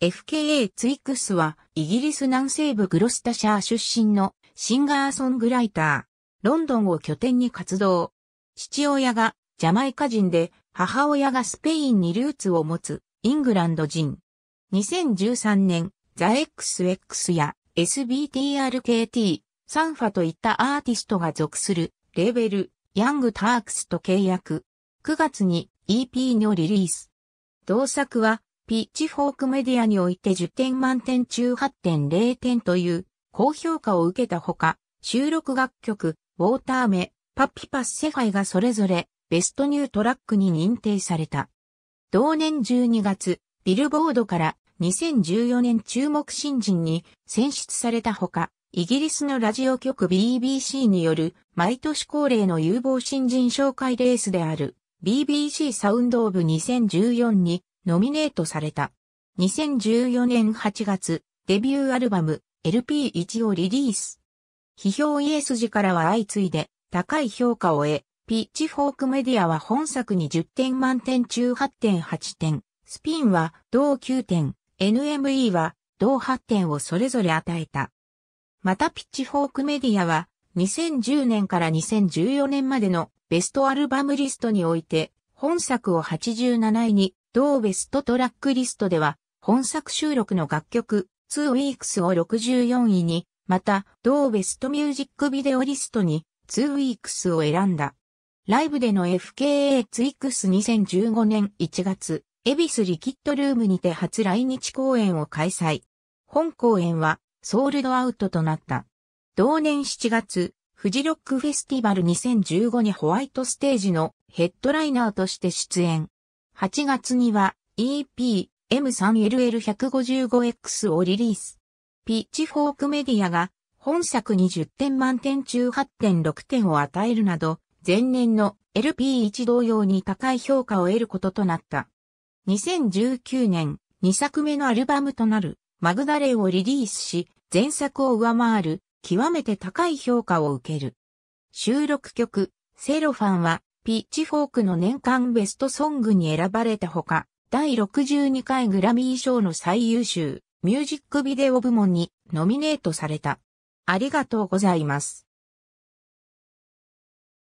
FKA ツイックスは、イギリス南西部グロスタシャー出身のシンガーソングライター。ロンドンを拠点に活動。父親がジャマイカ人で、母親がスペインにルーツを持つイングランド人。2013年、ザ・ XX や SBTRKT、サンファといったアーティストが属するレーベル、ヤング・タークスと契約。9月に EP のリリース。同作はピッチフォークメディアにおいて10点満点中8.0点という高評価を受けたほか、収録楽曲、ウォーターメ、パピパスセファイがそれぞれベストニュートラックに認定された。同年12月、ビルボードから2014年注目新人に選出されたほか、イギリスのラジオ局 BBC による毎年恒例の有望新人紹介レースである BBC サウンドオブ2014にノミネートされた。2014年8月、デビューアルバム LP1 をリリース。批評家筋からは相次いで高い評価を得、ピッチフォークメディアは本作に10点満点中8.8点、スピンは同9点、NME は同8点をそれぞれ与えた。またピッチフォークメディアは2010年から2014年までのベストアルバムリストにおいて本作を87位に同ベストトラックリストでは、本作収録の楽曲、2 Weeks を64位に、また、同ベストミュージックビデオリストに、2 Weeks を選んだ。ライブでの FKA ツイックス2015年1月、エビスリキッドルームにて初来日公演を開催。本公演は、ソールドアウトとなった。同年7月、フジロックフェスティバル2015にホワイトステージのヘッドライナーとして出演。8月には EP M3LL155X をリリース。ピッチフォークメディアが本作に10点満点中8.6点を与えるなど、前年の LP1 同様に高い評価を得ることとなった。2019年、2作目のアルバムとなるマグダレをリリースし、前作を上回る極めて高い評価を受ける。収録曲、セロファンはピッチフォークの年間ベストソングに選ばれたほか、第62回グラミー賞の最優秀ミュージックビデオ部門にノミネートされた。ありがとうございます。